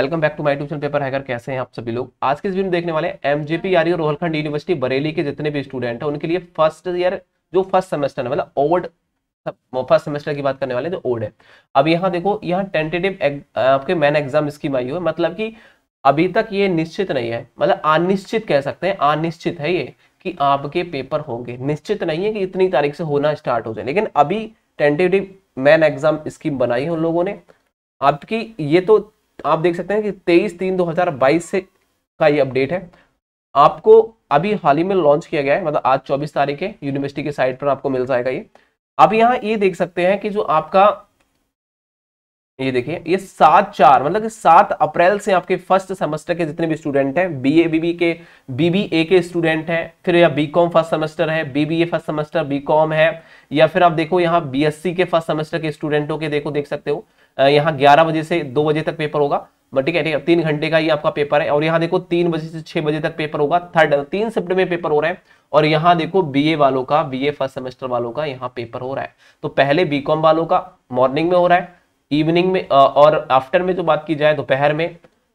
welcome back to my tuition paper hacker कैसे हैं आप सभी लोग आज के इस वीडियो में देखने वाले M J P R Rohilkhand university Bareilly के जितने भी स्टूडेंट हैं उनके लिए फर्स्ट ईयर जो फर्स्ट सेमेस्टर है मतलब ओल्ड फर्स्ट सेमेस्टर की बात करने वाले जो ओल्ड है अब यहाँ देखो यहाँ टेंटेटिव आपके मैन एग्जाम स्कीम आई हुई है मतलब की अभी तक ये निश्चित नहीं है मतलब अनिश्चित कह सकते हैं अनिश्चित है ये कि आपके पेपर होंगे निश्चित नहीं है कि इतनी तारीख से होना स्टार्ट हो जाए लेकिन अभी टेंटेटिव मैन एग्जाम स्कीम बनाई है उन लोगों ने आपकी ये तो आप देख सकते हैं कि तेईस तीन 2022 से का ये अपडेट है आपको अभी हाल ही में लॉन्च किया गया है मतलब आज 24 तारीख है यूनिवर्सिटी के साइट पर आपको मिल जाएगा ये आप यहाँ ये देख सकते हैं कि जो आपका ये देखिए ये सात चार मतलब कि सात अप्रैल से आपके फर्स्ट सेमेस्टर के जितने भी स्टूडेंट हैं बी ए बी बी के बी बी ए के स्टूडेंट हैं फिर या बी कॉम फर्स्ट सेमेस्टर है B B A first semester B com है या फिर आप देखो यहाँ बी एस सी के फर्स्ट सेमेस्टर के स्टूडेंटों के देखो देख सकते हो यहाँ ग्यारह बजे से दो बजे तक पेपर होगा ठीक है ठीक है तीन घंटे का ये आपका पेपर है और यहाँ देखो तीन बजे से छह बजे तक पेपर होगा थर्ड तीन शिफ्ट में पेपर हो रहा है और यहाँ देखो बीए वालों का बीए फर्स्ट सेमेस्टर वालों का यहाँ पेपर हो रहा है तो पहले बीकॉम वालों का मॉर्निंग में हो रहा है इवनिंग में और आफ्टर में जो बात की जाए दोपहर में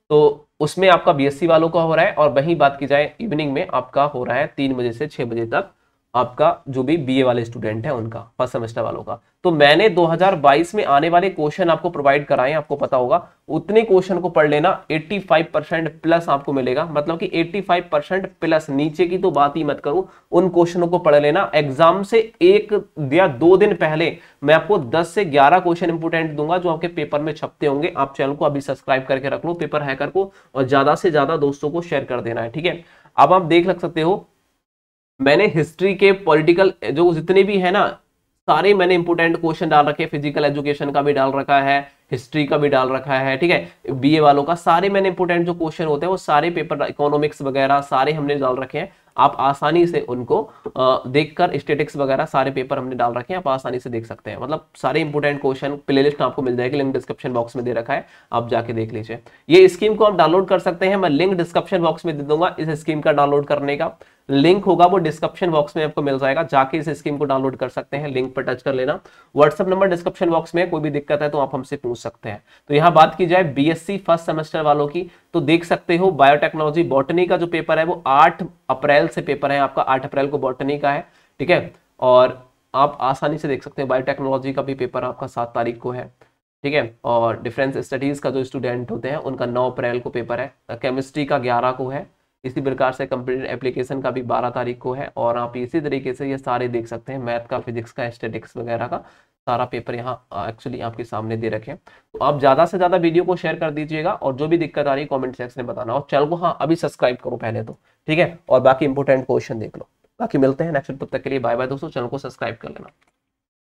तो उसमें आपका बीएससी वालों का हो रहा है और वही बात की जाए इवनिंग में आपका हो रहा है तीन बजे से छह बजे तक आपका जो भी बीए वाले स्टूडेंट है उनका फर्स्ट सेमेस्टर वालों का तो मैंने 2022 में आने वाले क्वेश्चन आपको प्रोवाइड कराए आपको पता होगा उतने क्वेश्चन को पढ़ लेना 85 परसेंट प्लस आपको मिलेगा मतलब कि 85 परसेंट प्लस नीचे की तो बात ही मत करूं उन क्वेश्चनों को पढ़ लेना एग्जाम से एक या दो दिन पहले मैं आपको 10 से 11 क्वेश्चन इंपोर्टेंट दूंगा जो आपके पेपर में छपते होंगे आप चैनल को अभी सब्सक्राइब करके रख लो पेपर हैकर को और ज्यादा से ज्यादा दोस्तों को शेयर कर देना है ठीक है अब आप देख लग सकते हो मैंने हिस्ट्री के पॉलिटिकल जो जितने भी है ना सारे मैंने इंपोर्टेंट क्वेश्चन डाल रखे फिजिकल एजुकेशन का भी डाल रखा है हिस्ट्री का भी डाल रखा है ठीक है बीए वालों का सारे मैंने इंपोर्टेंट जो क्वेश्चन होते हैं वो सारे पेपर इकोनॉमिक्स वगैरह सारे हमने डाल रखे हैं आप आसानी से उनको देखकर स्टेटिक्स वगैरह सारे पेपर हमने डाल रखे हैं आप आसानी से देख सकते हैं मतलब सारे इंपोर्टेंट क्वेश्चन प्लेलिस्ट आपको मिल जाएगी लिंक डिस्क्रिप्शन बॉक्स में दे रखा है आप जाके देख लीजिए ये स्कीम को आप डाउनलोड कर सकते हैं मैं लिंक डिस्क्रिप्शन बॉक्स में दे दूंगा इस स्कीम का डाउनलोड करने का लिंक होगा वो डिस्क्रिप्शन बॉक्स में आपको मिल जाएगा जाके इस स्कीम को डाउनलोड कर सकते हैं लिंक पर टच कर लेना व्हाट्सअप नंबर डिस्क्रिप्शन बॉक्स में कोई भी दिक्कत है तो आप हमसे पूछ सकते हैं तो यहाँ बात की जाए बीएससी फर्स्ट सेमेस्टर वालों की तो देख सकते हो बायोटेक्नोलॉजी बॉटनी का जो पेपर है वो आठ अप्रैल से पेपर है आपका आठ अप्रैल को बॉटनी का है ठीक है और आप आसानी से देख सकते हैं बायोटेक्नोलॉजी का भी पेपर आपका सात तारीख को है ठीक है और डिफरेंस स्टडीज का जो स्टूडेंट होते हैं उनका नौ अप्रैल को पेपर है केमिस्ट्री का ग्यारह को है इसी प्रकार से कंप्लीट एप्लीकेशन का भी बारह तारीख को है और आप इसी तरीके से ये सारे देख सकते हैं मैथ का फिजिक्स का स्टेटिक्स वगैरह का सारा पेपर यहाँ एक्चुअली आपके सामने दे रखे हैं तो आप ज़्यादा से ज़्यादा वीडियो को शेयर कर दीजिएगा और जो भी दिक्कत आ रही है कॉमेंट सेक्शन में बताना और चैनल को हाँ अभी सब्सक्राइब करो पहले तो ठीक है और बाकी इंपोर्टेंट क्वेश्चन देख लो बाकी मिलते हैं नेक्स्ट तक के लिए बाय बाय दोस्तों चैनल को सब्सक्राइब कर लेना